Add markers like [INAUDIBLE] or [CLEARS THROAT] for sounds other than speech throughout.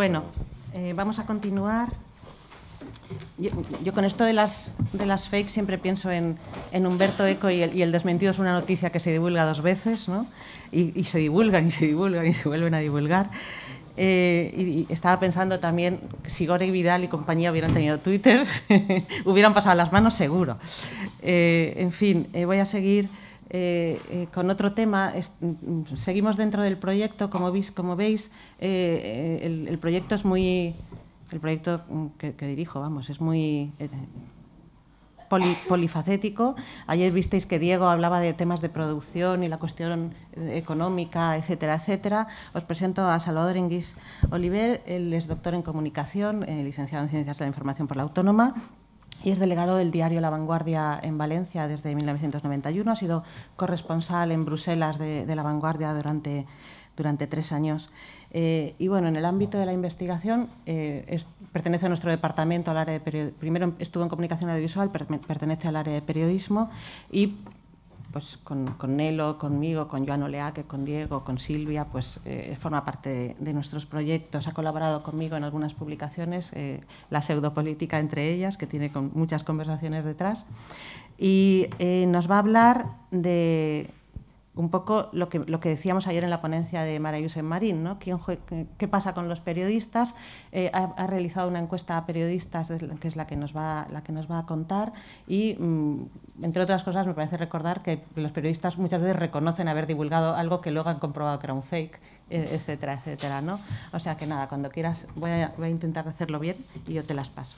Bueno, eh, vamos a continuar. Yo, con esto de las, de las fake siempre pienso en, Humberto Eco y el, desmentido es una noticia que se divulga dos veces, ¿no? Y, se divulgan y se divulgan y se vuelven a divulgar. Eh, y, estaba pensando también si Gore Vidal y compañía hubieran tenido Twitter, [LAUGHS] hubieran pasado las manos seguro. Eh, en fin, voy a seguir eh, eh, con otro tema. Mm, seguimos dentro del proyecto, como veis, eh, el, proyecto es muy, el proyecto mm, que, dirijo, vamos, es muy polifacético. Ayer visteis que Diego hablaba de temas de producción y la cuestión económica, etcétera, etcétera. Os presento a Salvador Enguis Oliver, él es doctor en comunicación, licenciado en Ciencias de la Información por la Autónoma y es delegado del diario La Vanguardia en Valencia desde 1991. Ha sido corresponsal en Bruselas de, La Vanguardia durante, durante tres años. Eh, y bueno, en el ámbito de la investigación, eh, pertenece a nuestro departamento, al área de Primero estuvo en comunicación audiovisual, pertenece al área de periodismo y pues con, con Nelo, conmigo, con Joan Oleaque, con Diego, con Silvia, pues eh, forma parte de, nuestros proyectos, ha colaborado conmigo en algunas publicaciones, eh, la pseudopolítica entre ellas, que tiene con muchas conversaciones detrás, y eh, nos va a hablar de, un poco lo que, lo que decíamos ayer en la ponencia de Mara Yusen Marín, ¿no? ¿Qué pasa con los periodistas? Eh, ha, realizado una encuesta a periodistas, que es la que nos va, la que nos va a contar, y mm, entre otras cosas me parece recordar que los periodistas muchas veces reconocen haber divulgado algo que luego han comprobado que era un fake, e, etcétera, etcétera, ¿no? O sea que nada, cuando quieras voy a, intentar hacerlo bien y yo te las paso.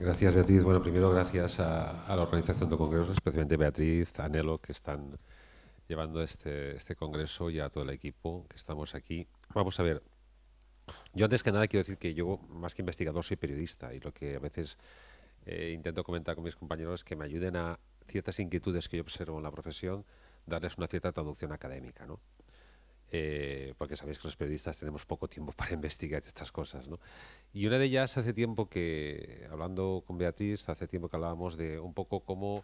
Gracias, Beatriz. Bueno, primero gracias a, a la organización de congresos, especialmente Beatriz, Anelo, que están llevando este, este congreso y a todo el equipo que estamos aquí. Vamos a ver, yo antes que nada quiero decir que yo, más que investigador, soy periodista y lo que a veces eh, intento comentar con mis compañeros es que me ayuden a ciertas inquietudes que yo observo en la profesión, darles una cierta traducción académica, ¿no? Eh, porque sabéis que los periodistas tenemos poco tiempo [LAUGHS] para investigar estas cosas, ¿no? Y una de ellas hace tiempo que, hablando con Beatriz, hace tiempo que hablábamos de un poco cómo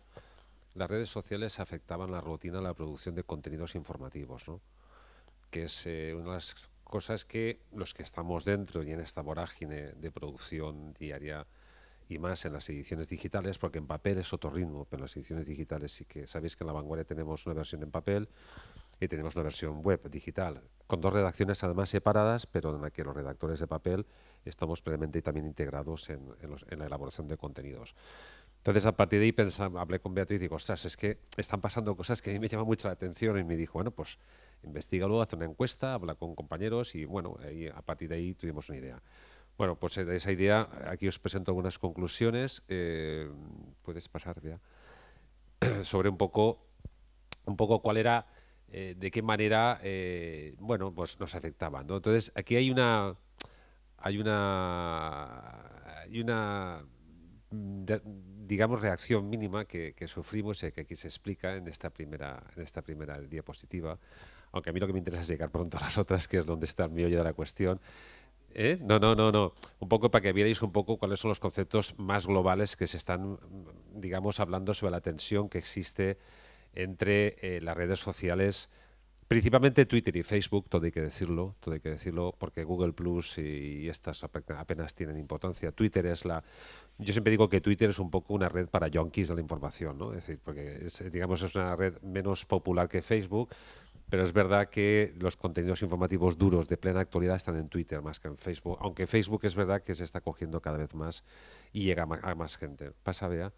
las redes sociales afectaban la rutina, la producción de contenidos informativos, que es eh, una de las cosas que los que estamos dentro y en esta vorágine de producción diaria y más en las ediciones digitales, porque en papel es otro ritmo, pero en las ediciones digitales sí que sabéis que en la vanguardia tenemos una versión en papel y tenemos una versión web digital, con dos redacciones además separadas, pero en la que los redactores de papel estamos plenamente también integrados en, en la elaboración de contenidos. Entonces, a partir de ahí hablé con Beatriz y digo, ostras, es que están pasando cosas que a mí me llaman mucho la atención. Y me dijo, bueno, pues investiga luego, haz una encuesta, habla con compañeros y bueno, a partir de ahí tuvimos una idea. Bueno, pues eh, de esa idea, aquí os presento algunas conclusiones. Eh, puedes pasar, ya? [CLEARS THROAT] Sobre un poco, un poco cuál era, eh, de qué manera, bueno, pues nos afectaban. Entonces, aquí hay una. Hay una. Hay una digamos, reacción mínima que, sufrimos y que aquí se explica en esta primera, en esta primera diapositiva. Aunque a mí lo que me interesa es llegar pronto a las otras, que es donde está el meollo de la cuestión. ¿Eh? No, no, no, no. Un poco para que vierais un poco cuáles son los conceptos más globales que se están, digamos, hablando sobre la tensión que existe entre eh, las redes sociales Principalmente Twitter y Facebook, todo hay que decirlo, todo hay que decirlo, porque Google Plus y, estas apenas tienen importancia. Twitter es la yo siempre digo que Twitter es un poco una red para junkies de la información, ¿no? Es decir, porque es, digamos es una red menos popular que Facebook, pero es verdad que los contenidos informativos duros de plena actualidad están en Twitter más que en Facebook, aunque Facebook es verdad que se está cogiendo cada vez más y llega a más gente. Pasa, vea.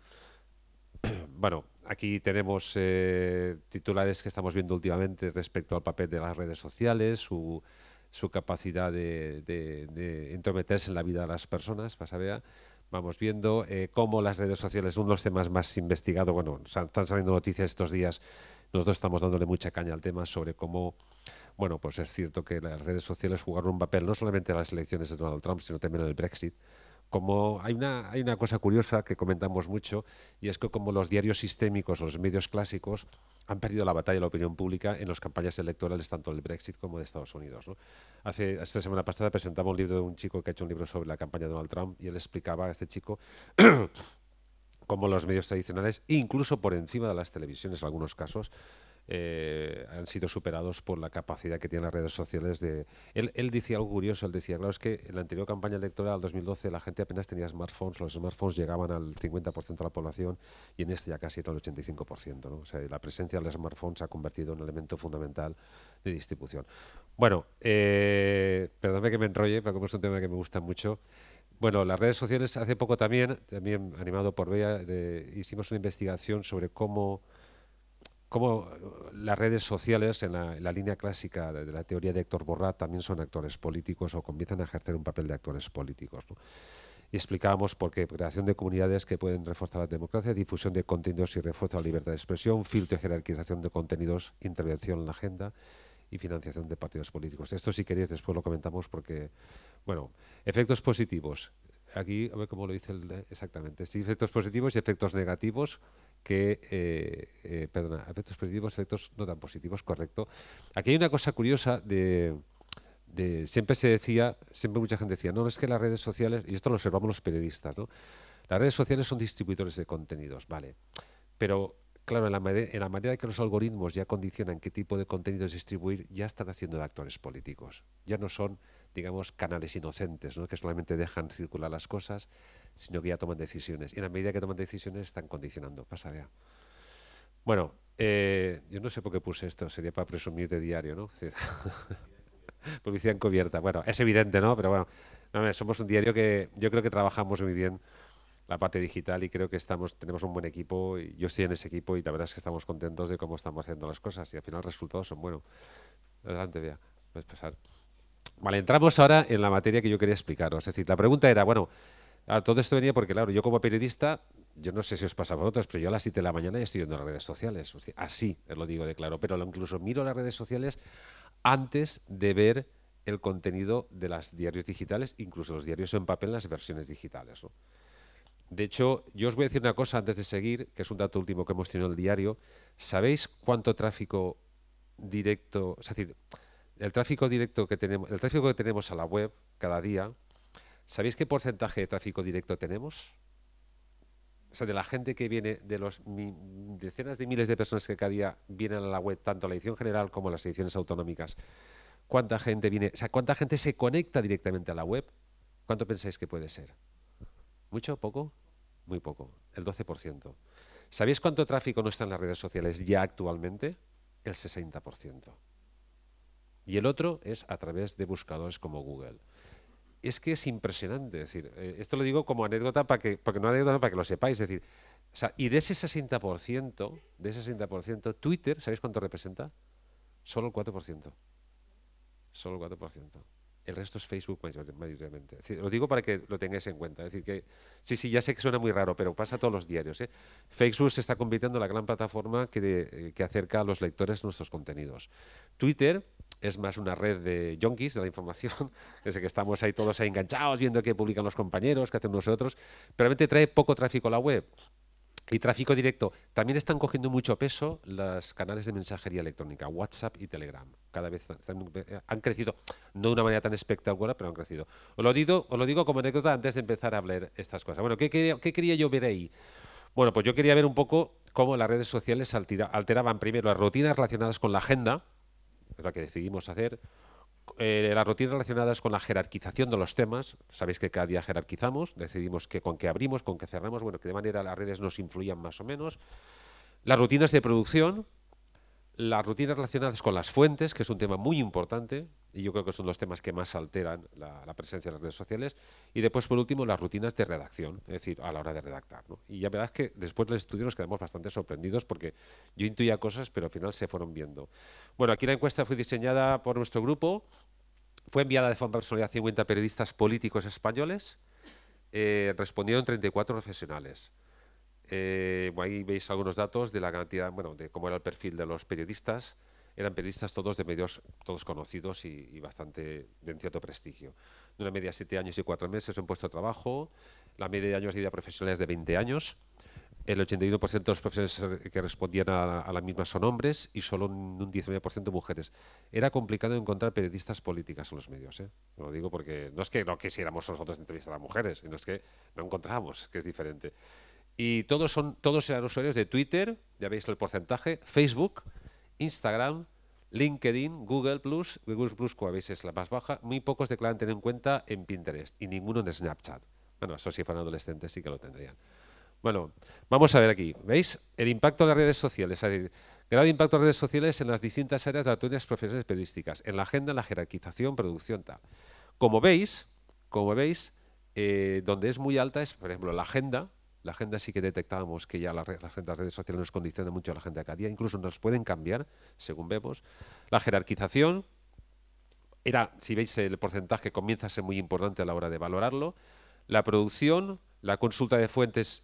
[CLEARS THROAT] bueno, aquí tenemos eh, titulares que estamos viendo últimamente respecto al papel de las redes sociales, su, capacidad de, entrometerse en la vida de las personas, Vamos viendo eh, cómo las redes sociales son los temas más investigados. Bueno, están saliendo noticias estos días. Nosotros estamos dándole mucha caña al tema sobre cómo, bueno, pues es cierto que las redes sociales jugaron un papel no solamente en las elecciones de Donald Trump, sino también en el Brexit como hay una, cosa curiosa que comentamos mucho y es que como los diarios sistémicos, los medios clásicos, han perdido la batalla de la opinión pública en las campañas electorales tanto del Brexit como de Estados Unidos. Hace, esta semana pasada presentaba un libro de un chico que ha hecho un libro sobre la campaña de Donald Trump y él explicaba a este chico [COUGHS] cómo los medios tradicionales, incluso por encima de las televisiones en algunos casos, eh, han sido superados por la capacidad que tienen las redes sociales de... Él, él decía algo curioso, él decía, claro, es que en la anterior campaña electoral, 2012, la gente apenas tenía smartphones, los smartphones llegaban al 50% de la población y en este ya casi el 85%, ¿no? O sea, la presencia del smartphone se ha convertido en un elemento fundamental de distribución. Bueno, eh, que me enrolle, pero como es un tema que me gusta mucho, bueno, las redes sociales hace poco también, también animado por Bea, eh, hicimos una investigación sobre cómo como eh, las redes sociales, en la, línea clásica de, la teoría de Héctor Borrat, también son actores políticos o comienzan a ejercer un papel de actores políticos. Y explicábamos por qué creación de comunidades que pueden reforzar la democracia, difusión de contenidos y refuerzo a la libertad de expresión, filtro y jerarquización de contenidos, intervención en la agenda y financiación de partidos políticos. Esto si queréis después lo comentamos porque, bueno, efectos positivos. Aquí, a ver cómo lo dice exactamente. Sí, efectos positivos y efectos negativos que, eh, eh, perdona, efectos positivos, efectos no tan positivos, correcto. Aquí hay una cosa curiosa de, siempre se decía, siempre mucha gente decía, no, es que las redes sociales, y esto lo observamos los periodistas, ¿no? Las redes sociales son distribuidores de contenidos, vale, pero claro, en la, en la manera que los algoritmos ya condicionan qué tipo de contenidos distribuir, ya están haciendo de actores políticos, ya no son digamos, canales inocentes, ¿no? que solamente dejan circular las cosas, sino que ya toman decisiones. Y en la medida que toman decisiones están condicionando. Pasa, vea. Bueno, eh, yo no sé por qué puse esto, sería para presumir de diario, ¿no? [LAUGHS] publicidad encubierta. Bueno, es evidente, ¿no? Pero bueno, somos un diario que yo creo que trabajamos muy bien la parte digital y creo que estamos tenemos un buen equipo y yo estoy en ese equipo y la verdad es que estamos contentos de cómo estamos haciendo las cosas y al final los resultados son buenos. Adelante, vea, puedes pasar. Vale, entramos ahora en la materia que yo quería explicaros. Es decir, la pregunta era, bueno, todo esto venía porque, claro, yo como periodista, yo no sé si os pasa por vosotros, pero yo a las 7 de la mañana ya estoy viendo las redes sociales. Así lo digo de claro, pero incluso miro las redes sociales antes de ver el contenido de los diarios digitales, incluso los diarios en papel, las versiones digitales. De hecho, yo os voy a decir una cosa antes de seguir, que es un dato último que hemos tenido en el diario. ¿Sabéis cuánto tráfico directo, es decir, el tráfico directo que tenemos, el tráfico que tenemos a la web cada día, ¿Sabéis qué porcentaje de tráfico directo tenemos? O sea, de la gente que viene, de los decenas de miles de personas que cada día vienen a la web, tanto a la edición general como a las ediciones autonómicas, ¿cuánta gente viene? sea, ¿cuánta gente se conecta directamente a la web? ¿Cuánto pensáis que puede ser? ¿Mucho? ¿Poco? Muy poco, el 12%. ¿Sabéis cuánto tráfico no está en las redes sociales ya actualmente? El 60%. Y el otro es a través de buscadores como Google es que es impresionante. decir, eh, esto lo digo como anécdota para que, porque no anécdota para que lo sepáis. Es decir, y de ese 60%, de ese 60%, Twitter, ¿sabéis cuánto representa? Solo el 4%. Solo el 4%. El resto es Facebook mayoritariamente. lo digo para que lo tengáis en cuenta. Es decir, que sí, sí, ya sé que suena muy raro, pero pasa a todos los diarios. ¿eh? Facebook se está convirtiendo en la gran plataforma que eh, acerca a los lectores nuestros contenidos. Twitter es más una red de junkies de la información, desde [LAUGHS] que estamos ahí todos ahí enganchados viendo qué publican los compañeros, qué hacen unos otros, pero realmente trae poco tráfico a la web. Y tráfico directo. También están cogiendo mucho peso los canales de mensajería electrónica, WhatsApp y Telegram. Cada vez eh, han, crecido, no de una manera tan espectacular, pero han crecido. Os lo digo, os lo digo como anécdota antes de empezar a hablar estas cosas. Bueno, qué quería yo ver ahí? Bueno, pues yo quería ver un poco cómo las redes sociales alteraban primero las rutinas relacionadas con la agenda, la que decidimos hacer, eh, las rutinas relacionadas con la jerarquización de los temas. Sabéis que cada día jerarquizamos, decidimos que con qué abrimos, con qué cerramos, bueno, que de manera las redes nos influyan más o menos. Las rutinas de producción, las rutinas relacionadas con las fuentes, que es un tema muy importante, y yo creo que son los temas que más alteran la, presencia de las redes sociales. Y después, por último, las rutinas de redacción, es decir, a la hora de redactar. ¿no? Y ya es que después del estudio nos quedamos bastante sorprendidos porque yo intuía cosas, pero al final se fueron viendo. Bueno, aquí la encuesta fue diseñada por nuestro grupo, fue enviada de forma personal a 50 periodistas políticos españoles, eh, respondieron 34 profesionales. Eh, ahí veis algunos datos de la cantidad, bueno, de cómo era el perfil de los periodistas. Eran periodistas todos de medios, todos conocidos y, bastante de cierto prestigio. De una media de 7 años y 4 meses en puesto de trabajo, la media de años de vida profesional es de 20 años. El 81% de los profesionales que respondían a, a la misma son hombres y solo un, un 19% mujeres. Era complicado encontrar periodistas políticas en los medios. ¿eh? Lo digo porque no es que no quisiéramos nosotros entrevistar a mujeres, sino es que no encontrábamos, que es diferente. Y todos, son, todos eran usuarios de Twitter, ya veis el porcentaje, Facebook, Instagram, LinkedIn, Google Plus, Google Plus, como veis, es la más baja. Muy pocos declaran tener en cuenta en Pinterest y ninguno en Snapchat. Bueno, eso si fueran adolescentes sí que lo tendrían. Bueno, vamos a ver aquí. ¿Veis? El impacto de las redes sociales. Es decir, grado impacto de las redes sociales en las distintas áreas de las profesiones periodísticas. En la agenda, la jerarquización, producción, tal. Como veis, como veis eh, donde es muy alta es, por ejemplo, la agenda, la agenda sí que detectábamos que ya la las, redes sociales nos condicionan mucho a la gente de día, incluso nos pueden cambiar, según vemos. La jerarquización, era, si veis el porcentaje, comienza a ser muy importante a la hora de valorarlo. La producción, la consulta de fuentes,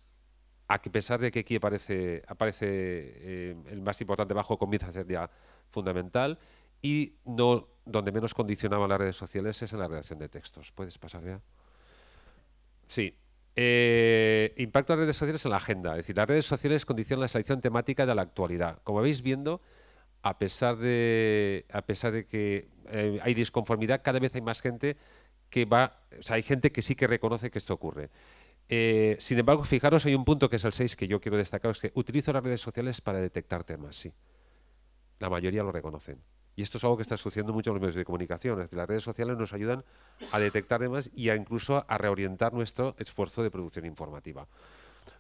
a pesar de que aquí aparece, aparece eh, el más importante bajo, comienza a ser ya fundamental. Y no, donde menos condicionaban las redes sociales es en la redacción de textos. ¿Puedes pasar, ya? Sí, eh, impacto de las redes sociales en la agenda. Es decir, las redes sociales condicionan la selección temática de la actualidad. Como vais viendo, a pesar de, a pesar de que eh, hay disconformidad, cada vez hay más gente que va, o sea, hay gente que sí que reconoce que esto ocurre. Eh, sin embargo, fijaros, hay un punto que es el 6 que yo quiero destacar, es que utilizo las redes sociales para detectar temas, sí. La mayoría lo reconocen. Y esto es algo que está sucediendo mucho en los medios de comunicación. las redes sociales nos ayudan a detectar demás y a incluso a reorientar nuestro esfuerzo de producción informativa.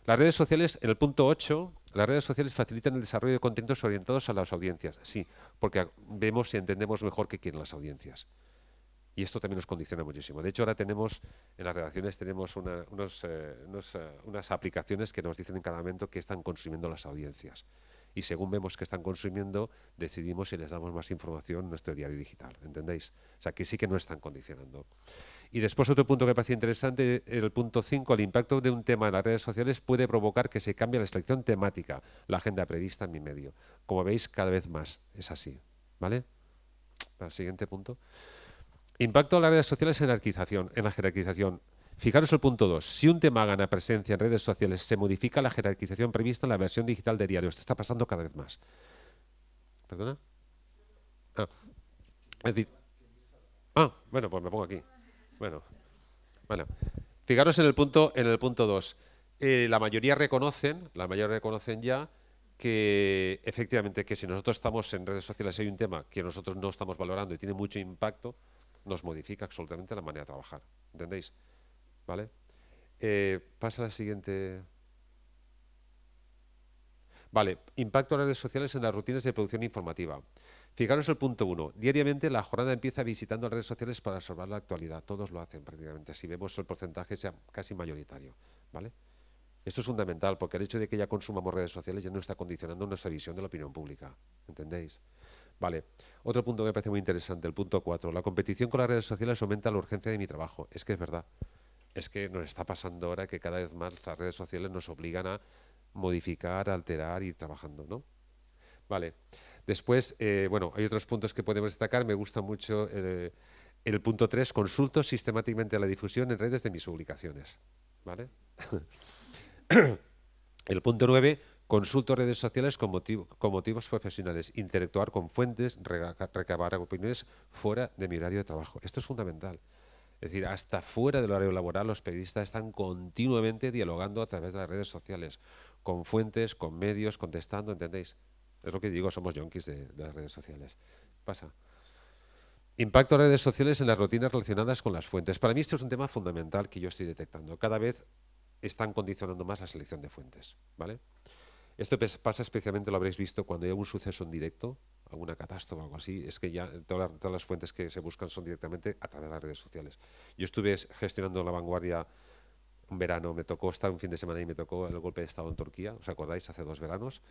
Las redes sociales, en el punto 8, las redes sociales facilitan el desarrollo de contenidos orientados a las audiencias. Sí, porque vemos y entendemos mejor qué quieren las audiencias. Y esto también nos condiciona muchísimo. De hecho, ahora tenemos, en las redacciones tenemos eh, eh, unas aplicaciones que nos dicen en cada momento qué están consumiendo las audiencias y según vemos que están consumiendo, decidimos si les damos más información en nuestro diario digital. ¿Entendéis? O sea, que sí que no están condicionando. Y después otro punto que me parece interesante, el punto 5, el impacto de un tema en las redes sociales puede provocar que se cambie la selección temática, la agenda prevista en mi medio. Como veis, cada vez más es así. ¿Vale? Al siguiente punto. Impacto de las redes sociales En la jerarquización. Fijaros el punto 2. Si un tema gana presencia en redes sociales, se modifica la jerarquización prevista en la versión digital de diario. Esto está pasando cada vez más. ¿Perdona? Ah. Es decir. Ah, bueno, pues me pongo aquí. Bueno. Bueno. Fijaros en el punto en el punto 2. Eh, la mayoría reconocen, la mayoría reconocen ya que efectivamente que si nosotros estamos en redes sociales hay un tema que nosotros no estamos valorando y tiene mucho impacto, nos modifica absolutamente la manera de trabajar. ¿Entendéis? ¿Vale? Eh, pasa a la siguiente. Vale, impacto de redes sociales en las rutinas de producción informativa. Fijaros el punto uno. Diariamente la jornada empieza visitando las redes sociales para observar la actualidad. Todos lo hacen prácticamente. Si vemos el porcentaje sea casi mayoritario. ¿Vale? Esto es fundamental porque el hecho de que ya consumamos redes sociales ya no está condicionando nuestra visión de la opinión pública. ¿Entendéis? Vale. Otro punto que me parece muy interesante, el punto 4. La competición con las redes sociales aumenta la urgencia de mi trabajo. Es que es verdad es que nos está pasando ahora que cada vez más las redes sociales nos obligan a modificar, alterar y ir trabajando, ¿no? Vale. Después, eh, bueno, hay otros puntos que podemos destacar. Me gusta mucho eh, el punto 3, consulto sistemáticamente la difusión en redes de mis publicaciones. ¿Vale? [COUGHS] el punto 9, consulto redes sociales con, motivos profesionales, interactuar con fuentes, recabar opiniones fuera de mi horario de trabajo. Esto es fundamental. Es decir, hasta fuera del horario laboral los periodistas están continuamente dialogando a través de las redes sociales, con fuentes, con medios, contestando, ¿entendéis? Es lo que digo, somos yonkis de, las redes sociales. Pasa. Impacto de redes sociales en las rutinas relacionadas con las fuentes. Para mí este es un tema fundamental que yo estoy detectando. Cada vez están condicionando más la selección de fuentes, ¿vale? Esto pasa especialmente, lo habréis visto, cuando hay un suceso en directo, alguna catástrofe o algo así, es que ya todas las, fuentes que se buscan son directamente a través de las redes sociales. Yo estuve gestionando la vanguardia un verano, me tocó estar un fin de semana y me tocó el golpe de Estado en Turquía, ¿os acordáis? Hace dos veranos.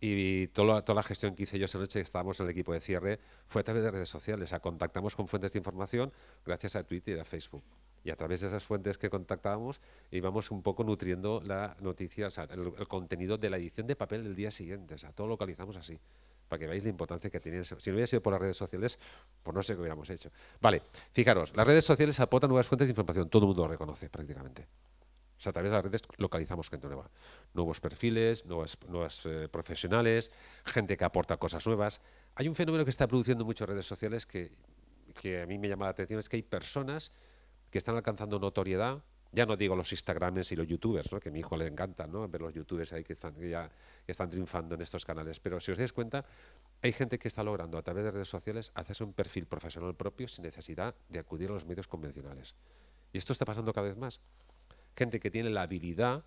Y toda toda la gestión que hice yo esa noche, que estábamos en el equipo de cierre, fue a través de redes sociales. O sea, contactamos con fuentes de información gracias a Twitter y a Facebook y a través de esas fuentes que contactábamos íbamos un poco nutriendo la noticia, o sea, el, contenido de la edición de papel del día siguiente, o sea, todo lo localizamos así, para que veáis la importancia que tenía Si no hubiera sido por las redes sociales, pues no sé qué hubiéramos hecho. Vale, fijaros, las redes sociales aportan nuevas fuentes de información, todo el mundo lo reconoce prácticamente. O sea, a través de las redes localizamos gente nueva. Nuevos perfiles, nuevas, nuevas eh, profesionales, gente que aporta cosas nuevas. Hay un fenómeno que está produciendo muchas redes sociales que, que a mí me llama la atención, es que hay personas que están alcanzando notoriedad, ya no digo los Instagrames y los youtubers, ¿no? que a mi hijo le encanta ¿no? ver los youtubers ahí que están, están triunfando en estos canales, pero si os dais cuenta, hay gente que está logrando a través de redes sociales hacerse un perfil profesional propio sin necesidad de acudir a los medios convencionales. Y esto está pasando cada vez más. Gente que tiene la habilidad,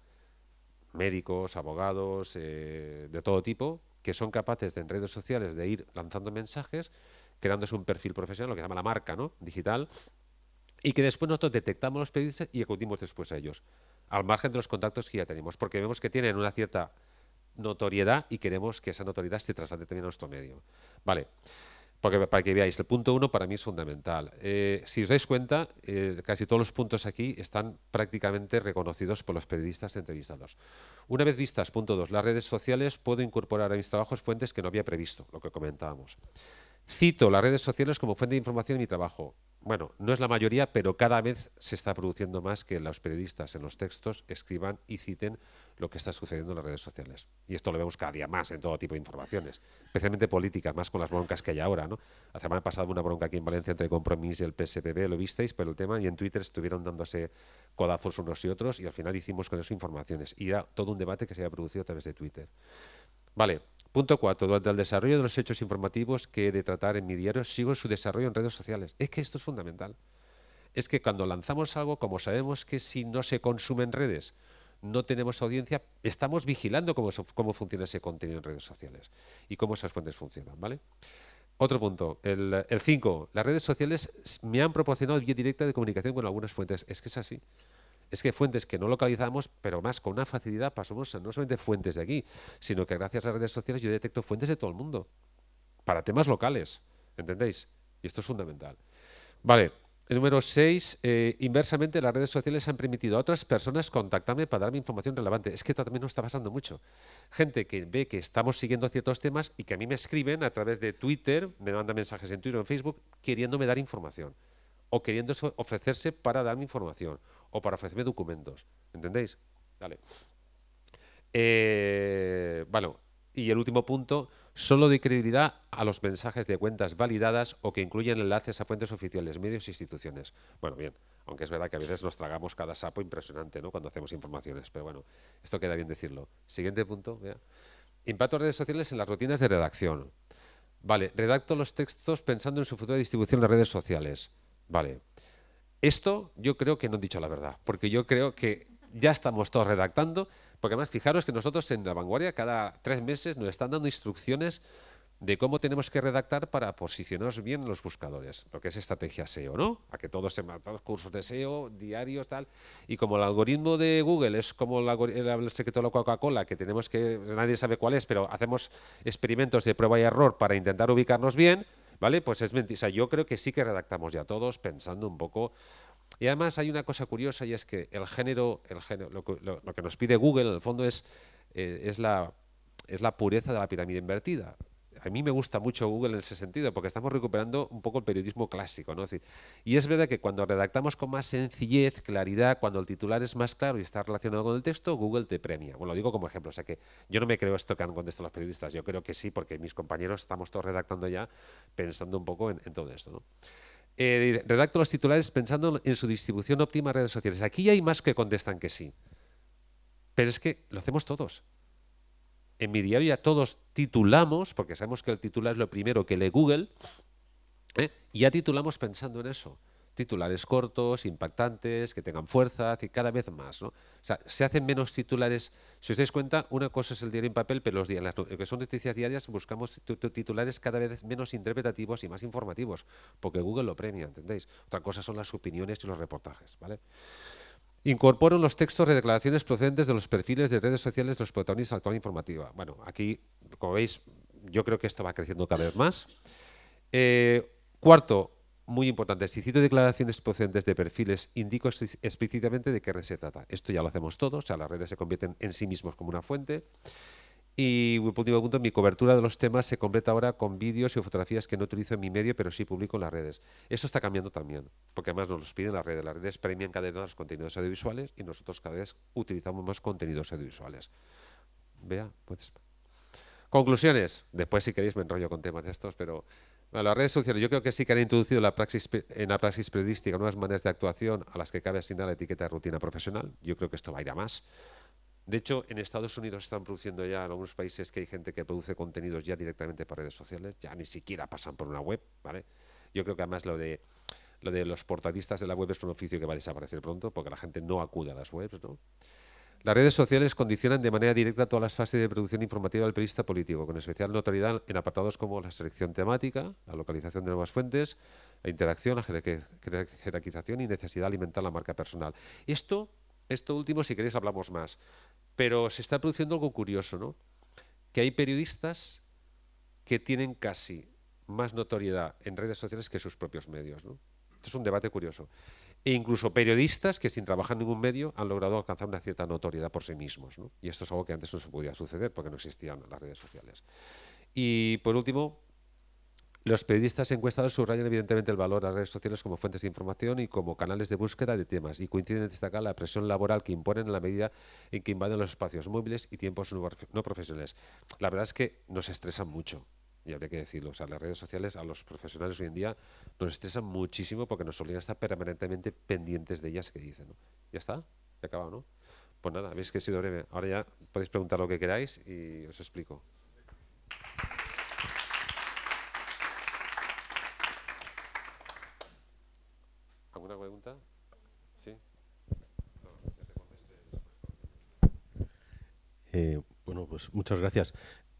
médicos, abogados, eh, de todo tipo, que son capaces de en redes sociales de ir lanzando mensajes, creándose un perfil profesional, lo que se llama la marca ¿no? digital, y que después nosotros detectamos los periodistas y acudimos después a ellos, al margen de los contactos que ya tenemos, porque vemos que tienen una cierta notoriedad y queremos que esa notoriedad se traslade también a nuestro medio. Vale, porque para que veáis, el punto uno para mí es fundamental. Eh, si os dais cuenta, eh, casi todos los puntos aquí están prácticamente reconocidos por los periodistas entrevistados. Una vez vistas, punto dos, las redes sociales puedo incorporar a mis trabajos fuentes que no había previsto, lo que comentábamos. Cito las redes sociales como fuente de información en mi trabajo. Bueno, no es la mayoría, pero cada vez se está produciendo más que los periodistas en los textos escriban y citen lo que está sucediendo en las redes sociales. Y esto lo vemos cada día más en todo tipo de informaciones, especialmente políticas, más con las broncas que hay ahora. ¿no? La semana pasada una bronca aquí en Valencia entre Compromís y el PSPB, lo visteis, pero el tema, y en Twitter estuvieron dándose codazos unos y otros, y al final hicimos con eso informaciones. Y era todo un debate que se había producido a través de Twitter. Vale, Punto 4. Durante el desarrollo de los hechos informativos que he de tratar en mi diario, sigo su desarrollo en redes sociales. Es que esto es fundamental. Es que cuando lanzamos algo, como sabemos que si no se consume en redes, no tenemos audiencia, estamos vigilando cómo, cómo funciona ese contenido en redes sociales y cómo esas fuentes funcionan, ¿vale? Otro punto, el 5. las redes sociales me han proporcionado vía directa de comunicación con algunas fuentes. Es que es así es que fuentes que no localizamos, pero más con una facilidad pasamos a no solamente fuentes de aquí, sino que gracias a las redes sociales yo detecto fuentes de todo el mundo, para temas locales, ¿entendéis? Y esto es fundamental. Vale, el número 6, eh, inversamente las redes sociales han permitido a otras personas contactarme para darme información relevante. Es que esto también nos está pasando mucho. Gente que ve que estamos siguiendo ciertos temas y que a mí me escriben a través de Twitter, me mandan mensajes en Twitter o en Facebook, queriéndome dar información o queriendo ofrecerse para darme información o para ofrecerme documentos. ¿Entendéis? Eh, y el último punto, solo de credibilidad a los mensajes de cuentas validadas o que incluyen enlaces a fuentes oficiales, medios e instituciones. Bueno, bien, aunque es verdad que a veces nos tragamos cada sapo impresionante ¿no? cuando hacemos informaciones, pero bueno, esto queda bien decirlo. Siguiente punto, Impacto de redes sociales en las rutinas de redacción. Vale, redacto los textos pensando en su futura distribución en las redes sociales. Vale. Esto yo creo que no han dicho la verdad, porque yo creo que ya estamos todos redactando, porque además fijaros que nosotros en la vanguardia cada tres meses nos están dando instrucciones de cómo tenemos que redactar para posicionarnos bien en los buscadores, lo que es estrategia SEO, ¿no? A que todos se los cursos de SEO, diarios, tal. Y como el algoritmo de Google es como el, el secreto de la Coca-Cola, que tenemos que, nadie sabe cuál es, pero hacemos experimentos de prueba y error para intentar ubicarnos bien, ¿Vale? Pues es mentira. yo creo que sí que redactamos ya todos pensando un poco. Y además hay una cosa curiosa y es que el género, el lo, que, nos pide Google en el fondo es, eh, es, la, es la pureza de la pirámide invertida. A mí me gusta mucho Google en ese sentido, porque estamos recuperando un poco el periodismo clásico. ¿no? y es verdad que cuando redactamos con más sencillez, claridad, cuando el titular es más claro y está relacionado con el texto, Google te premia. Bueno, lo digo como ejemplo, o sea que yo no me creo esto que han contestado los periodistas, yo creo que sí, porque mis compañeros estamos todos redactando ya pensando un poco en, todo esto. ¿no? Eh, redacto los titulares pensando en su distribución óptima en redes sociales. Aquí hay más que contestan que sí. Pero es que lo hacemos todos en mi diario ya todos titulamos, porque sabemos que el titular es lo primero que lee Google, ¿eh? y ya titulamos pensando en eso. Titulares cortos, impactantes, que tengan fuerza, cada vez más. O sea, se hacen menos titulares. Si os dais cuenta, una cosa es el diario en papel, pero los las que son noticias diarias buscamos titulares cada vez menos interpretativos y más informativos, porque Google lo premia, ¿entendéis? Otra cosa son las opiniones y los reportajes. ¿vale? Incorporo los textos de declaraciones procedentes de los perfiles de redes sociales de los protagonistas de la actual informativa. Bueno, aquí, como veis, yo creo que esto va creciendo cada vez más. Eh, cuarto, muy importante, si cito declaraciones procedentes de perfiles, indico explícitamente de qué red se trata. Esto ya lo hacemos todos, o sea, las redes se convierten en sí mismos como una fuente. Y último punto, mi cobertura de los temas se completa ahora con vídeos y fotografías que no utilizo en mi medio, pero sí publico en las redes. Esto está cambiando también, porque además nos los piden las redes. Las redes premian cada vez más contenidos audiovisuales y nosotros cada vez utilizamos más contenidos audiovisuales. Vea, puedes. Conclusiones. Después, si queréis, me enrollo con temas de estos, pero las redes sociales, yo creo que sí que han introducido la praxis, en la praxis periodística nuevas maneras de actuación a las que cabe asignar la etiqueta de rutina profesional. Yo creo que esto va a ir a más. De hecho, en Estados Unidos están produciendo ya en algunos países que hay gente que produce contenidos ya directamente para redes sociales, ya ni siquiera pasan por una web, ¿vale? Yo creo que además lo de lo de los portadistas de la web es un oficio que va a desaparecer pronto porque la gente no acude a las webs, ¿no? Las redes sociales condicionan de manera directa todas las fases de producción informativa del periodista político, con especial notoriedad en apartados como la selección temática, la localización de nuevas fuentes, la interacción, la jerarquización y necesidad de alimentar la marca personal. Esto, esto último, si queréis, hablamos más. Pero se está produciendo algo curioso, ¿no? Que hay periodistas que tienen casi más notoriedad en redes sociales que sus propios medios, Esto es un debate curioso. E incluso periodistas que sin trabajar en ningún medio han logrado alcanzar una cierta notoriedad por sí mismos. Y esto es algo que antes no se podía suceder porque no existían las redes sociales. Y por último, los periodistas encuestados subrayan evidentemente el valor a las redes sociales como fuentes de información y como canales de búsqueda de temas y coinciden en destacar la presión laboral que imponen en la medida en que invaden los espacios móviles y tiempos no profesionales. La verdad es que nos estresan mucho y habría que decirlo. O sea, las redes sociales a los profesionales hoy en día nos estresan muchísimo porque nos obligan a estar permanentemente pendientes de ellas que dicen. ¿no? Ya está, ya acabado, ¿no? Pues nada, habéis que he sido breve. Ahora ya podéis preguntar lo que queráis y os explico. Pues muchas gracias.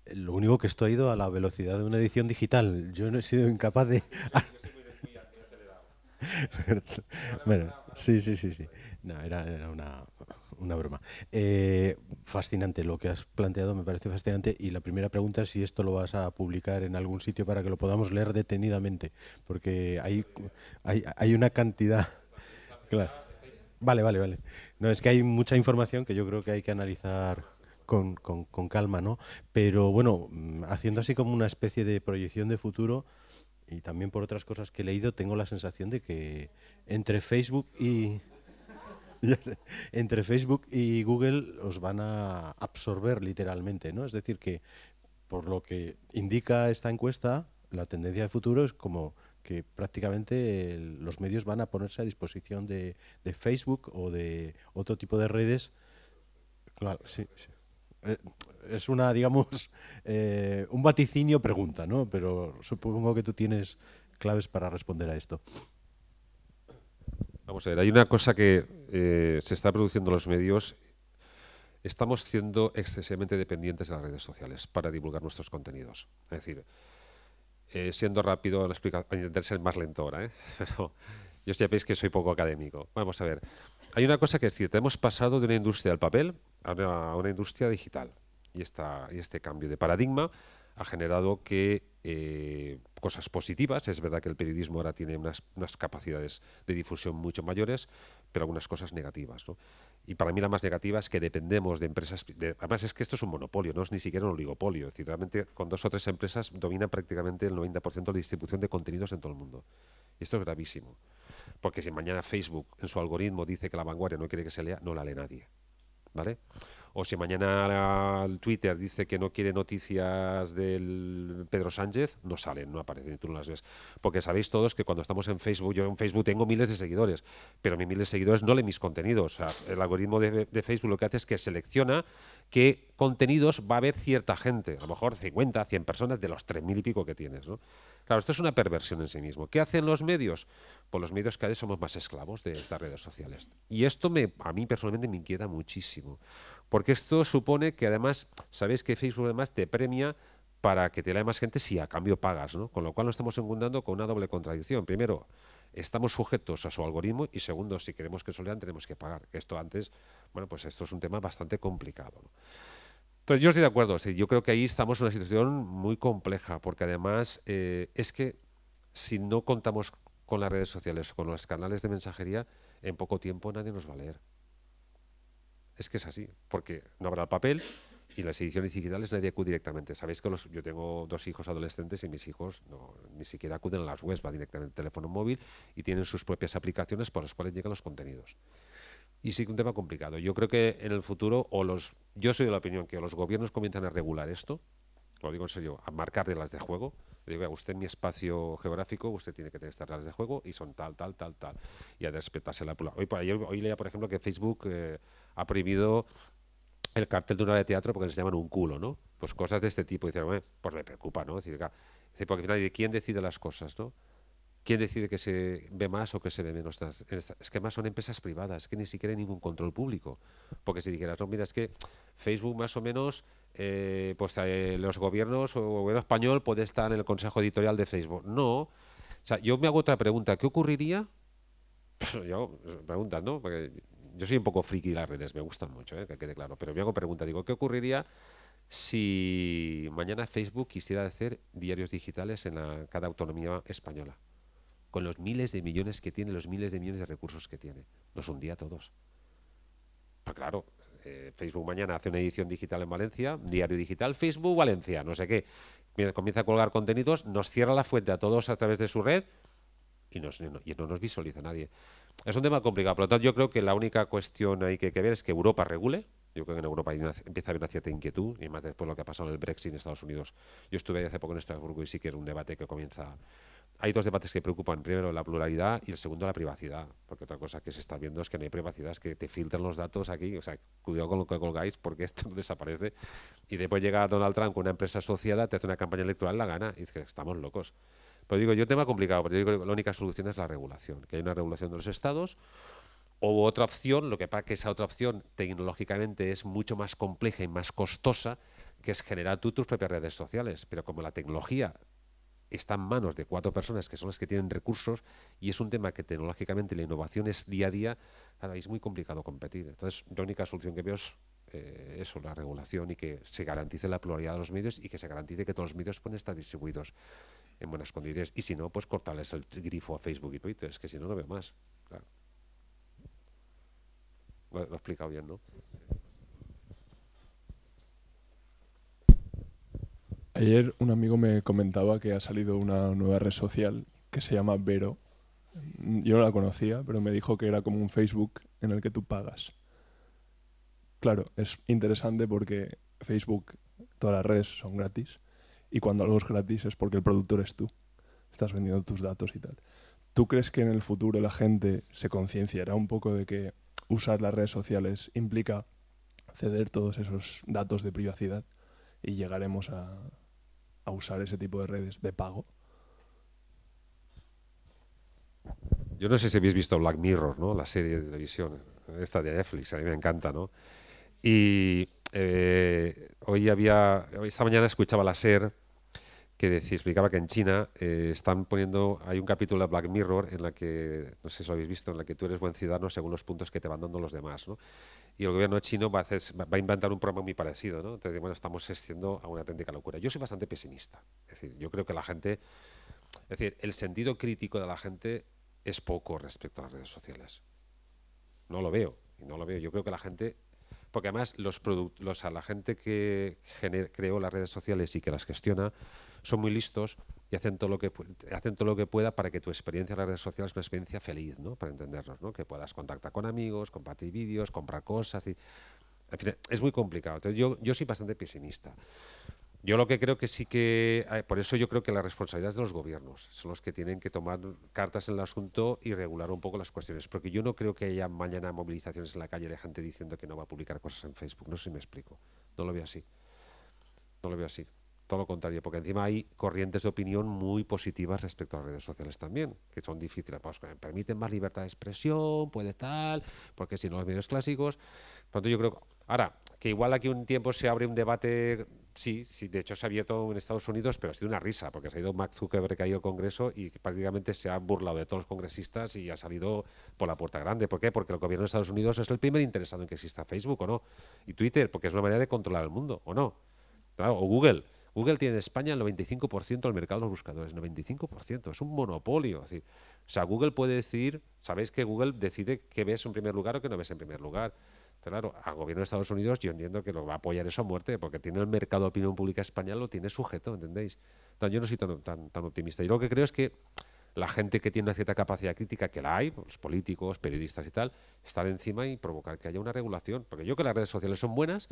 Lo único que esto ha ido a la velocidad de una edición digital. Yo no he sido incapaz de... [LAUGHS] [LAUGHS] bueno, sí, sí, sí, sí. era, una, broma. Eh, fascinante lo que has planteado, me parece fascinante. Y la primera pregunta es si esto lo vas a publicar en algún sitio para que lo podamos leer detenidamente, porque hay, hay, hay una cantidad... [LAUGHS] Vale, vale, vale. No, es que hay mucha información que yo creo que hay que analizar con, calma, ¿no? Pero bueno, mm, haciendo así como una especie de proyección de futuro y también por otras cosas que he leído, tengo la sensación de que entre Facebook y [LAUGHS] entre Facebook y Google os van a absorber literalmente, ¿no? Es decir que por lo que indica esta encuesta, la tendencia de futuro es como que prácticamente los medios van a ponerse a disposición de, de, Facebook o de otro tipo de redes. Claro, sí, sí. Eh, es una, digamos, [LAUGHS] eh, un vaticinio pregunta, ¿no? Pero supongo que tú tienes claves para responder a esto. Vamos a ver, hay una cosa que eh, se está produciendo en los medios. Estamos siendo excesivamente dependientes de las redes sociales para divulgar nuestros contenidos. Es decir, siendo rápido, a intentar ser más lento ahora, yo [LAUGHS] ya veis que soy poco académico. Vamos a ver. Hay una cosa que es cierta. Hemos pasado de una industria del papel a una, industria digital. Y, esta, y este cambio de paradigma ha generado que eh, cosas positivas. Es verdad que el periodismo ahora tiene unas, unas capacidades de difusión mucho mayores, pero algunas cosas negativas. ¿no? Y para mí la más negativa es que dependemos de empresas. además, es que esto es un monopolio, no es ni siquiera un oligopolio. Es decir, realmente con dos o tres empresas domina prácticamente el 90% de la distribución de contenidos en todo el mundo. Y esto es gravísimo. Porque si mañana Facebook en su algoritmo dice que la vanguardia no quiere que se lea, no la lee nadie. ¿vale? O si mañana el Twitter dice que no quiere noticias del Pedro Sánchez, no salen, no aparecen, tú no las ves. Porque sabéis todos que cuando estamos en Facebook, yo en Facebook tengo miles de seguidores, pero mis miles de seguidores no leen mis contenidos. el algoritmo de, Facebook lo que hace es que selecciona qué contenidos va a ver cierta gente, a lo mejor 50, 100 personas de los 3.000 y pico que tienes, ¿no? Claro, esto es una perversión en sí mismo. ¿Qué hacen los medios? Pues los medios cada vez somos más esclavos de estas redes sociales. Y esto me, a mí personalmente me inquieta muchísimo, porque esto supone que además, sabéis que Facebook además te premia para que te lea más gente si a cambio pagas, ¿no? Con lo cual nos estamos encontrando con una doble contradicción. Primero, estamos sujetos a su algoritmo y segundo, si queremos que eso lean tenemos que pagar. Esto antes, bueno, pues esto es un tema bastante complicado. Entonces, yo estoy de acuerdo. yo creo que ahí estamos en una situación muy compleja, porque además eh, es que si no contamos con las redes sociales o con los canales de mensajería, en poco tiempo nadie nos va a leer. Es que es así, porque no habrá papel y las ediciones digitales nadie acude directamente. Sabéis que yo tengo dos hijos adolescentes y mis hijos ni siquiera acuden a las webs, va directamente al teléfono móvil y tienen sus propias aplicaciones por las cuales llegan los contenidos y sí que es un tema complicado. Yo creo que en el futuro, o los, yo soy de la opinión que los gobiernos comienzan a regular esto, lo digo en serio, a marcar reglas de juego. Le digo, usted en mi espacio geográfico, usted tiene que tener estas reglas de juego y son tal, tal, tal, tal. Y a respetarse la pula. Hoy, hoy leía, por ejemplo, que Facebook eh, ha prohibido el cartel de una hora de teatro porque se llaman un culo, ¿no? Pues cosas de este tipo. Y dicen, pues me preocupa, ¿no? Es decir, porque al final, ¿quién decide las cosas, no? ¿Quién decide que se ve más o que se ve menos? Es que más son empresas privadas, que ni siquiera hay ningún control público. Porque si dijeras, no, mira, es que Facebook más o menos, eh, pues eh, los gobiernos o el gobierno español puede estar en el consejo editorial de Facebook. No. O sea, yo me hago otra pregunta. ¿Qué ocurriría? Pues, yo, preguntas, ¿no? Porque yo soy un poco friki de las redes, me gustan mucho, ¿eh? que quede claro. Pero me hago pregunta, digo, ¿qué ocurriría si mañana Facebook quisiera hacer diarios digitales en cada autonomía española? con los miles de millones que tiene, los miles de millones de recursos que tiene. Nos hundía a todos. Pero pues claro, eh, Facebook mañana hace una edición digital en Valencia, diario digital, Facebook Valencia, no sé qué. Comienza a colgar contenidos, nos cierra la fuente a todos a través de su red y, no nos visualiza nadie. Es un tema complicado, por lo tanto yo creo que la única cuestión ahí que hay que ver es que Europa regule, yo creo que en Europa empieza a haber una cierta inquietud, y más después lo que ha pasado en el Brexit en Estados Unidos. Yo estuve hace poco en Estrasburgo y sí que era un debate que comienza hay dos debates que preocupan. Primero, la pluralidad y el segundo, la privacidad. Porque otra cosa que se está viendo es que no hay privacidad, es que te filtran los datos aquí. O sea, cuidado con lo que colgáis porque esto [LAUGHS] desaparece. Y después llega Donald Trump con una empresa asociada, te hace una campaña electoral, la gana. Y dices estamos locos. Pero digo, yo tema complicado, pero yo digo la única solución es la regulación. Que hay una regulación de los estados o otra opción, lo que pasa es que esa otra opción tecnológicamente es mucho más compleja y más costosa, que es generar tú tus propias redes sociales. Pero como la tecnología está en manos de cuatro personas que son las que tienen recursos y es un tema que tecnológicamente la innovación es día a día, es muy complicado competir. Entonces, la única solución que veo es eh, eso, la regulación y que se garantice la pluralidad de los medios y que se garantice que todos los medios pueden estar distribuidos en buenas condiciones. Y si no, pues cortarles el grifo a Facebook y Twitter, es que si no, no veo más. Lo, lo he explicado bien, ¿no? Ayer un amigo me comentaba que ha salido una nueva red social que se llama Vero. Yo no la conocía, pero me dijo que era como un Facebook en el que tú pagas. Claro, es interesante porque Facebook, todas las redes son gratis y cuando algo es gratis es porque el productor es tú. Estás vendiendo tus datos y tal. ¿Tú crees que en el futuro la gente se concienciará un poco de que usar las redes sociales implica ceder todos esos datos de privacidad y llegaremos a, a usar ese tipo de redes de pago. Yo no sé si habéis visto Black Mirror, ¿no? La serie de televisión, esta de Netflix, a mí me encanta, ¿no? Y eh, hoy había, esta mañana escuchaba la SER que explicaba que en China eh, están poniendo, hay un capítulo de Black Mirror en la que, no sé si lo habéis visto, en la que tú eres buen ciudadano según los puntos que te van dando los demás, Y el gobierno chino va a, inventar un programa muy parecido, ¿no? Entonces, bueno, estamos asistiendo a una auténtica locura. Yo soy bastante pesimista, es decir, yo creo que la gente, es decir, el sentido crítico de la gente es poco respecto a las redes sociales. No lo veo, no lo veo. Yo creo que la gente porque además los, los a la gente que creó las redes sociales y que las gestiona son muy listos y hacen todo lo que hacen lo que pueda para que tu experiencia en las redes sociales sea una experiencia feliz, ¿no? Para entendernos, ¿no? Que puedas contactar con amigos, compartir vídeos, comprar cosas y en fin, es muy complicado. yo, yo soy bastante pesimista. Yo lo que creo que sí que, eh, por eso yo creo que la responsabilidad es de los gobiernos, son los que tienen que tomar cartas en el asunto y regular un poco las cuestiones, porque yo no creo que haya mañana movilizaciones en la calle de gente diciendo que no va a publicar cosas en Facebook, no sé si me explico, no lo veo así, no lo veo así todo lo contrario, porque encima hay corrientes de opinión muy positivas respecto a las redes sociales también, que son difíciles, pues, permiten más libertad de expresión, puede tal, porque si no los medios clásicos, tanto yo creo Ahora, que igual aquí un tiempo se abre un debate, sí, sí, de hecho se ha abierto en Estados Unidos, pero ha sido una risa, porque se ha ido Max Zuckerberg ha ido al Congreso y prácticamente se ha burlado de todos los congresistas y ha salido por la puerta grande. ¿Por qué? Porque el gobierno de Estados Unidos es el primer interesado en que exista Facebook o no, y Twitter, porque es una manera de controlar el mundo, o no, claro, o Google. Google tiene en España el 95% del mercado de los buscadores, 95%, es un monopolio. o sea, Google puede decir, sabéis que Google decide qué ves en primer lugar o qué no ves en primer lugar. Claro, al gobierno de Estados Unidos yo entiendo que lo va a apoyar eso a muerte, porque tiene el mercado de opinión pública española lo tiene sujeto, ¿entendéis? yo no soy tan, optimista. Y lo que creo es que la gente que tiene una cierta capacidad crítica, que la hay, los políticos, periodistas y tal, estar encima y provocar que haya una regulación. Porque yo creo que las redes sociales son buenas,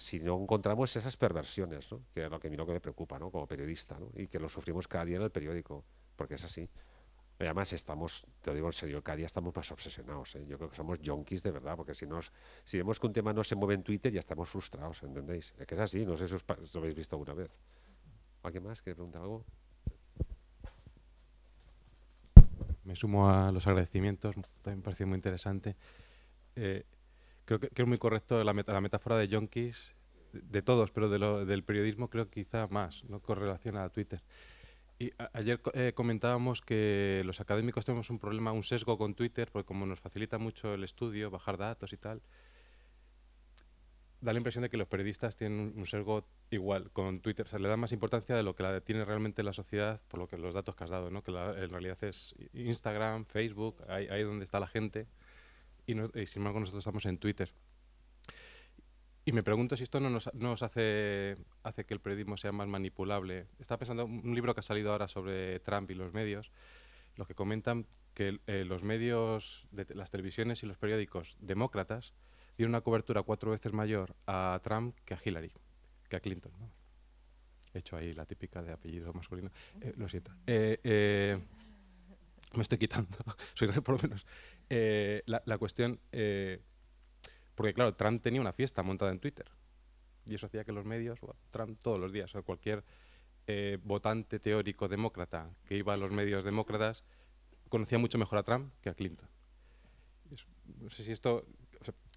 si no encontramos esas perversiones, que es lo que a que me preocupa como periodista, y que lo sufrimos cada día en el periódico, porque es así. además estamos, te lo digo en serio, cada día estamos más obsesionados. ¿eh? Yo creo que somos yonkis de verdad, porque si nos, si vemos que un tema no se mueve en Twitter ya estamos frustrados, ¿entendéis? Es que es así, no sé si os lo habéis visto alguna vez. ¿Alguien más que pregunta algo? Me sumo a los agradecimientos, también me parece muy interesante. Eh, creo que, es muy correcto la, la metáfora de Yonkis, de, todos, pero de del periodismo creo que quizá más, ¿no? con relación a Twitter. Y ayer eh, comentábamos que los académicos tenemos un problema, un sesgo con Twitter, porque como nos facilita mucho el estudio, bajar datos y tal, da la impresión de que los periodistas tienen un sesgo igual con Twitter. O sea, le da más importancia de lo que la tiene realmente la sociedad por lo que los datos que has dado, ¿no? que en realidad es Instagram, Facebook, ahí, ahí donde está la gente y, sin embargo nosotros estamos en Twitter. Y me pregunto si esto no nos, hace, hace que el periodismo sea más manipulable. Estaba pensando en un libro que ha salido ahora sobre Trump y los medios, los que comentan que eh, los medios, de las televisiones y los periódicos demócratas dieron una cobertura cuatro veces mayor a Trump que a Hillary, que a Clinton. He hecho ahí la típica de apellido masculino. Eh, lo siento. Eh, me estoy quitando, [LAUGHS] soy por lo menos. Eh, la, cuestión, eh, porque claro, Trump tenía una fiesta montada en Twitter y eso hacía que los medios, o Trump todos los días, o cualquier eh, votante teórico demócrata que iba a los medios demócratas, conocía mucho mejor a Trump que a Clinton. no sé si esto,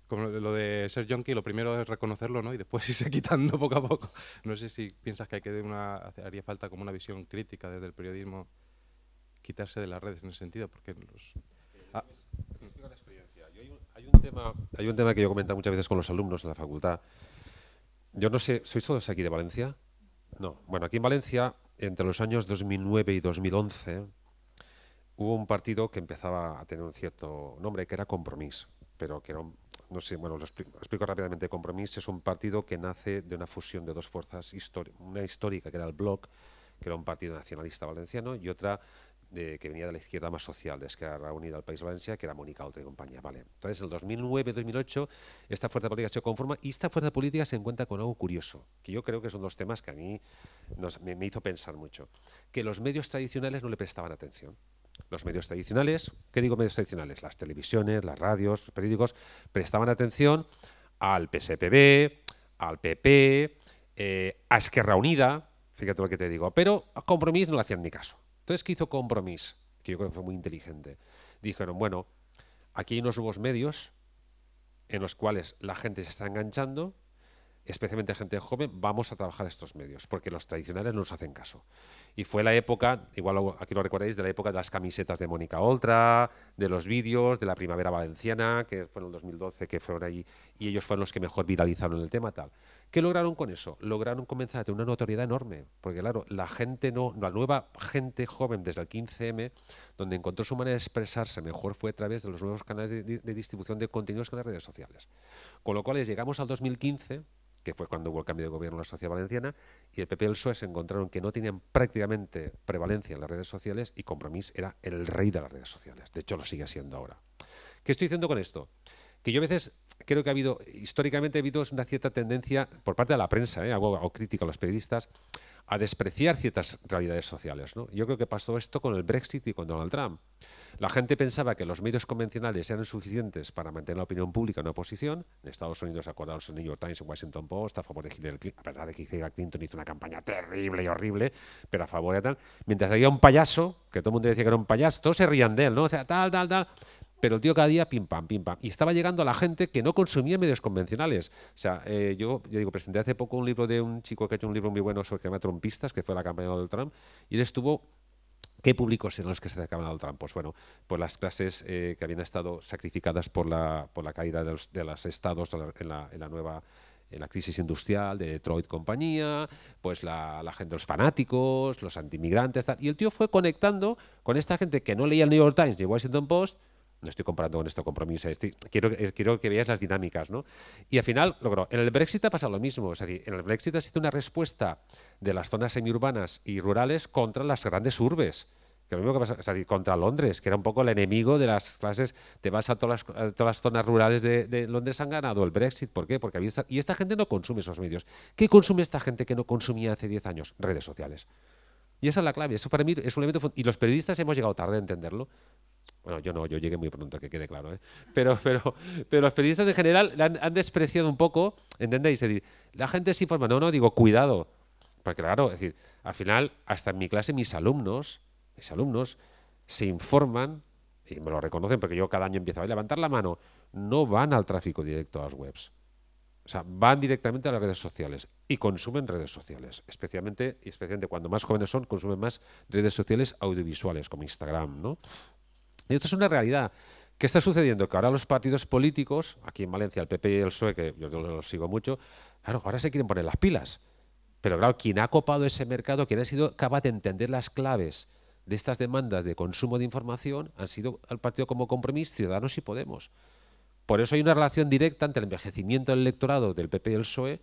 como lo de ser junkie, lo primero es reconocerlo, ¿no? Y después [LAUGHS] irse quitando poco a poco. No sé si piensas que hay que una, haría falta como una visión crítica desde el periodismo quitarse de las redes en ese sentido, porque los... Hay, un, tema, que yo comento muchas veces con los alumnos de la facultad. Yo no sé, ¿sois todos aquí de Valencia? No. Bueno, aquí en Valencia, entre los años 2009 y 2011, hubo un partido que empezaba a tener un cierto nombre, que era Compromís, pero que era no sé, bueno, lo explico, explico, rápidamente. Compromís es un partido que nace de una fusión de dos fuerzas, históricas, una histórica que era el Bloc, que era un partido nacionalista valenciano, y otra que venía de la izquierda más social, de Esquerra Unida al País Valencia, que era Mónica Oltra y compañía. Vale. Entonces, el 2009-2008, esta fuerza política se conforma y esta fuerza política se encuentra con algo curioso, que yo creo que son dos temas que a mí me, hizo pensar mucho, que los medios tradicionales no le prestaban atención. Los medios tradicionales, ¿qué digo medios tradicionales? Las televisiones, las radios, los periódicos, prestaban atención al PSPB, al PP, eh, a Esquerra Unida, fíjate lo que te digo, pero a Compromís no le hacían ni caso. Entonces, ¿qué hizo Compromís? Que yo creo que fue muy inteligente. Dijeron, bueno, aquí hay unos medios en los cuales la gente se está enganchando, especialmente gente joven, vamos a trabajar estos medios, porque los tradicionales no nos hacen caso. Y fue la época, igual aquí lo recordáis, de la época de las camisetas de Mónica Oltra, de los vídeos, de la Primavera Valenciana, que fue en el 2012, que fueron ahí, y ellos fueron los que mejor viralizaron el tema, tal. ¿Qué lograron con eso? Lograron comenzar a tener una notoriedad enorme, porque claro, la gente no, la nueva gente joven desde el 15M, donde encontró su manera de expresarse mejor fue a través de los nuevos canales de, distribución de contenidos con las redes sociales. Con lo cual llegamos al 2015, que fue cuando hubo el cambio de gobierno en la sociedad valenciana, y el PP y el PSOE se encontraron que no tenían prácticamente prevalencia en las redes sociales y Compromís era el rey de las redes sociales. De hecho, lo sigue siendo ahora. ¿Qué estoy diciendo con esto? Que yo a veces creo que ha habido, históricamente ha habido una cierta tendencia por parte de la prensa, ¿eh? o, crítica a los periodistas, a despreciar ciertas realidades sociales. ¿no? Yo creo que pasó esto con el Brexit y con Donald Trump. La gente pensaba que los medios convencionales eran suficientes para mantener la opinión pública en una En Estados Unidos, acordados, el New York Times, en Washington Post, a favor de Hillary Clinton, La de que Clinton hizo una campaña terrible y horrible, pero a favor de tal. Mientras había un payaso, que todo el mundo decía que era un payaso, todos se rían de él, ¿no? O sea, tal, tal, tal pero el tío cada día pim pam, pim pam. Y estaba llegando a la gente que no consumía medios convencionales. O sea, eh, yo, yo digo, presenté hace poco un libro de un chico que ha hecho un libro muy bueno sobre que se Trumpistas, que fue la campaña Donald Trump, y él estuvo ¿Qué públicos eran los que se acercaban al Trump? Pues bueno, pues las clases eh, que habían estado sacrificadas por la, por la caída de los, de los estados en la, en la nueva en la crisis industrial de Detroit compañía, pues la, gente, los fanáticos, los antimigrantes, tal. Y el tío fue conectando con esta gente que no leía el New York Times ni Washington Post, no estoy comparando con esto compromiso, eh, quiero, que veas las dinámicas, ¿no? Y al final, en el Brexit ha pasado lo mismo, en el Brexit ha sido una respuesta de las zonas semiurbanas y rurales contra las grandes urbes. contra Londres, que era un poco el enemigo de las clases, te vas a todas las, zonas rurales de, Londres, han ganado el Brexit, ¿por qué? Porque había y esta gente no consume esos medios. ¿Qué consume esta gente que no consumía hace 10 años? Redes sociales. Y esa es la clave, eso para mí es un elemento y los periodistas hemos llegado tarde a entenderlo, bueno, yo no, yo llegué muy pronto, que quede claro. ¿eh? Pero, pero, pero los periodistas en general han, despreciado un poco, ¿entendéis? la gente se informa, no, no, digo, cuidado. Porque claro, es decir, al final, hasta en mi clase, mis alumnos, mis alumnos, se informan, y me lo reconocen porque yo cada año empiezo a levantar la mano, no van al tráfico directo a las webs. O sea, van directamente a las redes sociales y consumen redes sociales. Especialmente, especialmente cuando más jóvenes son, consumen más redes sociales audiovisuales como Instagram, ¿no? Y esto es una realidad. ¿Qué está sucediendo? Que ahora los partidos políticos, aquí en Valencia, el PP y el PSOE, que yo los sigo mucho, claro, ahora se quieren poner las pilas. Pero claro, quien ha copado ese mercado, quien ha sido capaz de entender las claves de estas demandas de consumo de información, han sido al partido como compromiso Ciudadanos y Podemos. Por eso hay una relación directa entre el envejecimiento del electorado del PP y el PSOE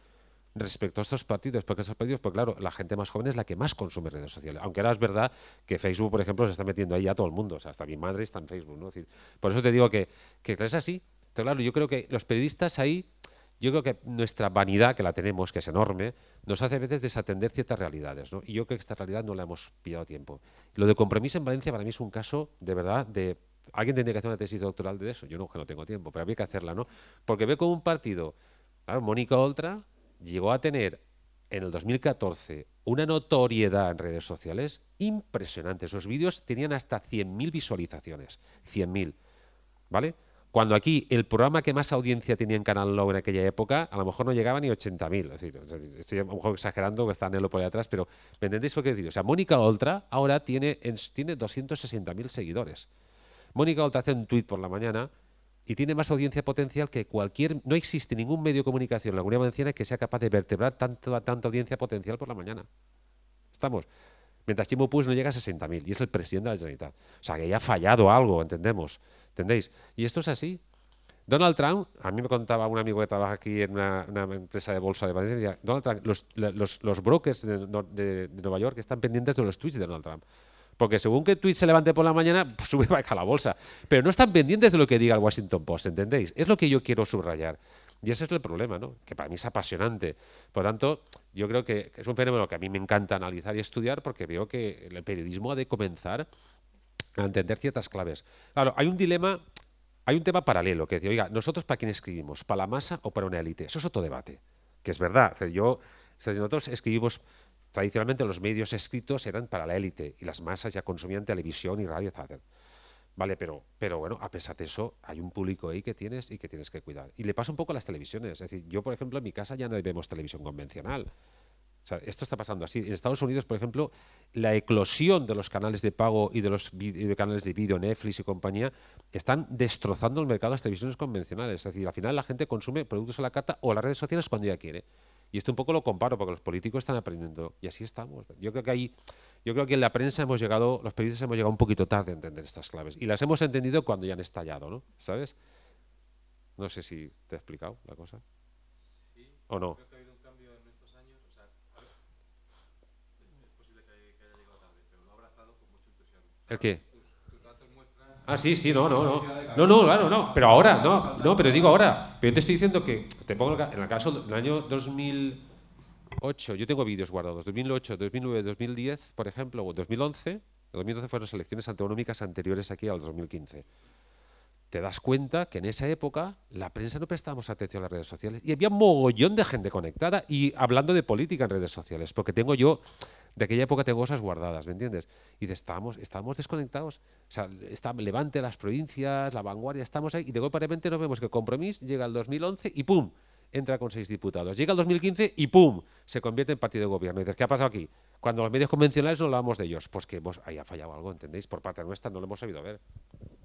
respecto a estos partidos, porque estos partidos, pues claro, la gente más joven es la que más consume redes sociales. Aunque ahora es verdad que Facebook, por ejemplo, se está metiendo ahí a todo el mundo, o sea, hasta mi madre está en Facebook, ¿no? por eso te digo que, que es así. pero claro, yo creo que los periodistas ahí, yo creo que nuestra vanidad, que la tenemos, que es enorme, nos hace a veces desatender ciertas realidades, ¿no? Y yo creo que esta realidad no la hemos pillado a tiempo. Lo de compromiso en Valencia para mí es un caso, de verdad, de... Alguien tendría que hacer una tesis doctoral de eso, yo no, que no tengo tiempo, pero había que hacerla, ¿no? Porque veo como un partido, claro, Mónica Oltra, llegó a tener en el 2014 una notoriedad en redes sociales impresionante. Esos vídeos tenían hasta 100.000 visualizaciones. 100.000. ¿Vale? Cuando aquí el programa que más audiencia tenía en Canal Low en aquella época, a lo mejor no llegaba ni 80.000. Es estoy a lo mejor exagerando que está Nelo por ahí atrás, pero ¿me entendéis lo que decir? O sea, Mónica Oltra ahora tiene, tiene 260.000 seguidores. Mónica Oltra hace un tuit por la mañana y tiene más audiencia potencial que cualquier. No existe ningún medio de comunicación en la comunidad valenciana que sea capaz de vertebrar tanto, tanta audiencia potencial por la mañana. Estamos. Mientras Chimo Puig no llega a 60.000 y es el presidente de la Generalitat. O sea, que ya ha fallado algo, entendemos. ¿Entendéis? Y esto es así. Donald Trump, a mí me contaba un amigo que trabaja aquí en una, empresa de bolsa de Valencia, Donald Trump, los, brokers de, de Nueva York están pendientes de los tweets de Donald Trump. Porque según que Twitch se levante por la mañana, [LAUGHS] sube sube baja la bolsa. Pero no están pendientes de lo que diga el Washington Post, ¿entendéis? Es lo que yo quiero subrayar. Y ese es el problema, ¿no? Que para mí es apasionante. Por tanto, yo creo que es un fenómeno que a mí me encanta analizar y estudiar porque veo que el periodismo ha de comenzar a entender ciertas claves. Claro, hay un dilema, hay un tema paralelo que dice, oiga, ¿nosotros para quién escribimos? ¿Para la masa o para una élite? Eso es otro debate, que es verdad. yo, nosotros escribimos Tradicionalmente los medios escritos eran para la élite y las masas ya consumían televisión y radio, etc. Vale, pero, pero bueno, a pesar de eso, hay un público ahí que tienes y que tienes que cuidar. Y le pasa un poco a las televisiones. Es decir, yo, por ejemplo, en mi casa ya no vemos televisión convencional. sea, esto está pasando así. En Estados Unidos, por ejemplo, la eclosión de los canales de pago y de los canales de video, Netflix y compañía, están destrozando el mercado de las televisiones convencionales. Es decir, al final la gente consume productos a la carta o las redes sociales cuando ya quiere. Y esto un poco lo comparo, porque los políticos están aprendiendo y así estamos. Yo creo que ahí, yo creo que en la prensa hemos llegado, los periodistas hemos llegado un poquito tarde a entender estas claves. Y las hemos entendido cuando ya han estallado, ¿no? ¿Sabes? No sé si te he explicado la cosa. Sí, ¿O no? Creo que un cambio en estos años. es posible llegado tarde, pero lo ha abrazado con ¿El qué? Ah, sí, sí, no, no, no. No, no, claro, no. Pero ahora, no, no, pero digo ahora. Pero yo te estoy diciendo que, te pongo en el caso del año 2008, yo tengo vídeos guardados, 2008, 2009, 2010, por ejemplo, o 2011. El 2012 fueron las elecciones autonómicas anteriores aquí al 2015. Te das cuenta que en esa época la prensa no prestábamos atención a las redes sociales y había mogollón de gente conectada y hablando de política en redes sociales, porque tengo yo de aquella época tengo cosas guardadas, ¿me entiendes? Y dices, estábamos, estábamos desconectados. O sea, levante las provincias, la vanguardia, estamos ahí. Y de golpe de vemos que compromiso llega al 2011 y ¡pum! Entra con seis diputados. Llega el 2015 y ¡pum! Se convierte en partido de gobierno. Y dices, ¿qué ha pasado aquí? Cuando los medios convencionales no hablamos de ellos. Pues que hemos, ahí ha fallado algo, ¿entendéis? Por parte nuestra no lo hemos sabido ver.